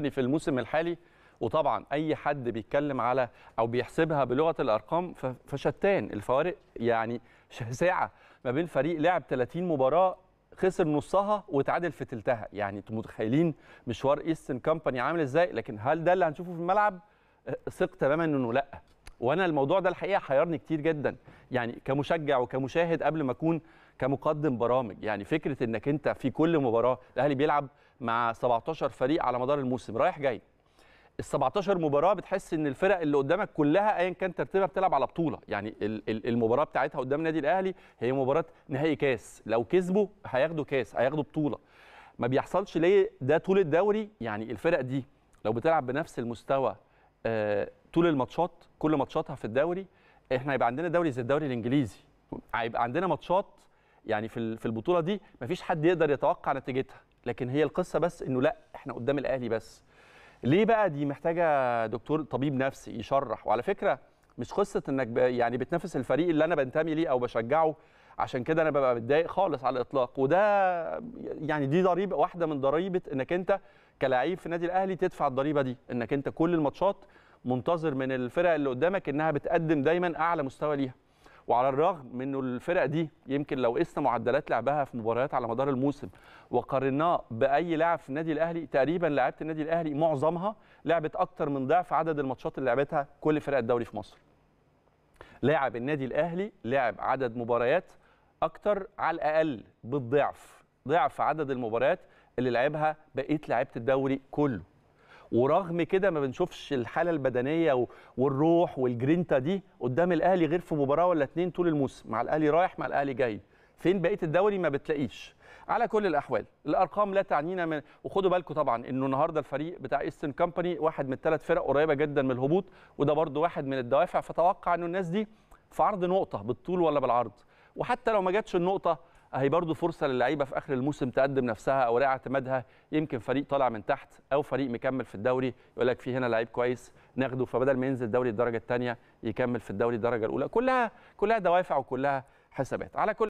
الاسباني في الموسم الحالي وطبعا اي حد بيتكلم على او بيحسبها بلغه الارقام فشتان الفوارق يعني شاسعه ما بين فريق لعب 30 مباراه خسر نصها وتعادل في تلتها يعني انتم متخيلين مشوار ايستن كامباني عامل ازاي لكن هل ده اللي هنشوفه في الملعب ثق تماما انه لا وانا الموضوع ده الحقيقه حيرني كتير جدا يعني كمشجع وكمشاهد قبل ما اكون كمقدم برامج يعني فكره انك انت في كل مباراه الاهلي بيلعب مع 17 فريق على مدار الموسم رايح جاي ال 17 مباراه بتحس ان الفرق اللي قدامك كلها ايا كان ترتيبها بتلعب على بطوله يعني المباراه بتاعتها قدام النادي الاهلي هي مباراه نهائي كاس لو كسبوا هياخدوا كاس هياخدوا بطوله ما بيحصلش ليه ده طول الدوري يعني الفرق دي لو بتلعب بنفس المستوى آه، طول الماتشات كل ماتشاتها في الدوري احنا هيبقى عندنا دوري زي الدوري الانجليزي هيبقى عندنا ماتشات يعني في البطوله دي مفيش حد يقدر يتوقع نتيجتها لكن هي القصه بس انه لا احنا قدام الاهلي بس ليه بقى دي محتاجه دكتور طبيب نفسي يشرح وعلى فكره مش قصه انك يعني بتنافس الفريق اللي انا بنتمي ليه او بشجعه عشان كده انا ببقى متضايق خالص على الاطلاق وده يعني دي ضريبه واحده من ضريبه انك انت كلاعب في النادي الاهلي تدفع الضريبه دي انك انت كل الماتشات منتظر من الفرق اللي قدامك انها بتقدم دايما اعلى مستوى ليها وعلى الرغم من انه الفرق دي يمكن لو قسنا معدلات لعبها في مباريات على مدار الموسم وقارناه باي لاعب في النادي الاهلي تقريبا لعبت النادي الاهلي معظمها لعبت اكتر من ضعف عدد الماتشات اللي لعبتها كل فرق الدوري في مصر لاعب النادي الاهلي لعب عدد مباريات اكتر على الاقل بالضعف ضعف عدد المباريات اللي لعبها بقيه لعيبه الدوري كله ورغم كده ما بنشوفش الحاله البدنيه والروح والجرينتا دي قدام الاهلي غير في مباراه ولا اتنين طول الموسم مع الاهلي رايح مع الاهلي جاي فين بقيه الدوري ما بتلاقيش على كل الاحوال الارقام لا تعنينا من وخدوا بالكم طبعا انه النهارده الفريق بتاع ايستن كامباني واحد من الثلاث فرق قريبه جدا من الهبوط وده برده واحد من الدوافع فتوقع انه الناس دي في عرض نقطه بالطول ولا بالعرض وحتى لو ما جاتش النقطه اهي برضو فرصه للعيبه في اخر الموسم تقدم نفسها او راعي اعتمادها يمكن فريق طالع من تحت او فريق مكمل في الدوري يقول لك في هنا لعيب كويس ناخده فبدل ما ينزل دوري الدرجه الثانيه يكمل في الدوري الدرجه الاولى كلها كلها دوافع وكلها حسابات على كل